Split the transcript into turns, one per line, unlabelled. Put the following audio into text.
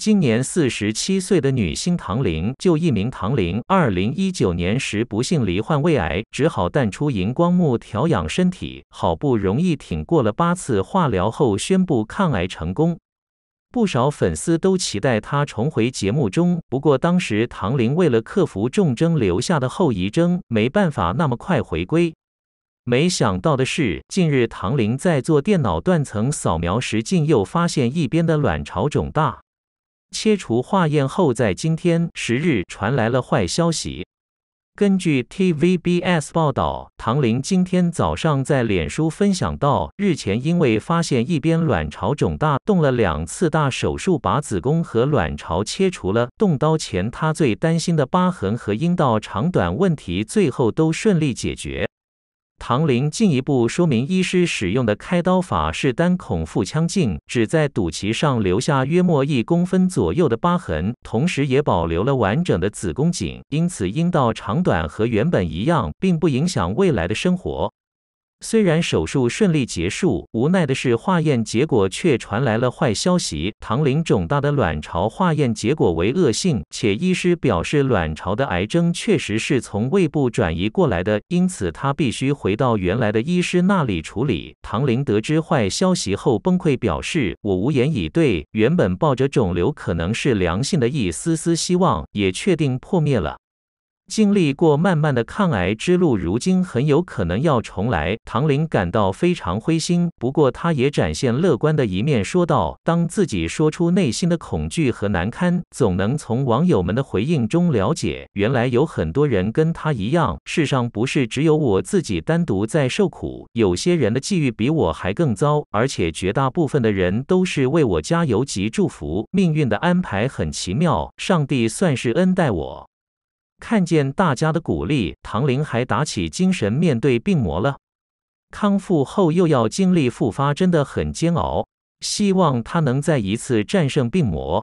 今年四十七岁的女星唐玲，就一名唐玲，二零一九年时不幸罹患胃癌，只好淡出荧光幕调养身体，好不容易挺过了八次化疗后，宣布抗癌成功。不少粉丝都期待她重回节目中。不过当时唐玲为了克服重症留下的后遗症，没办法那么快回归。没想到的是，近日唐玲在做电脑断层扫描时，竟又发现一边的卵巢肿大。切除化验后，在今天十日传来了坏消息。根据 TVBS 报道，唐玲今天早上在脸书分享到，日前因为发现一边卵巢肿大，动了两次大手术，把子宫和卵巢切除了。动刀前她最担心的疤痕和阴道长短问题，最后都顺利解决。唐林进一步说明，医师使用的开刀法是单孔腹腔镜，只在肚脐上留下约莫一公分左右的疤痕，同时也保留了完整的子宫颈，因此阴道长短和原本一样，并不影响未来的生活。虽然手术顺利结束，无奈的是，化验结果却传来了坏消息。唐玲肿大的卵巢化验结果为恶性，且医师表示，卵巢的癌症确实是从胃部转移过来的，因此她必须回到原来的医师那里处理。唐玲得知坏消息后崩溃，表示：“我无言以对，原本抱着肿瘤可能是良性的一丝丝希望，也确定破灭了。”经历过漫漫的抗癌之路，如今很有可能要重来，唐玲感到非常灰心。不过，她也展现乐观的一面，说道：“当自己说出内心的恐惧和难堪，总能从网友们的回应中了解，原来有很多人跟她一样。世上不是只有我自己单独在受苦，有些人的际遇比我还更糟。而且，绝大部分的人都是为我加油及祝福。命运的安排很奇妙，上帝算是恩待我。”看见大家的鼓励，唐玲还打起精神面对病魔了。康复后又要经历复发，真的很煎熬。希望他能再一次战胜病魔。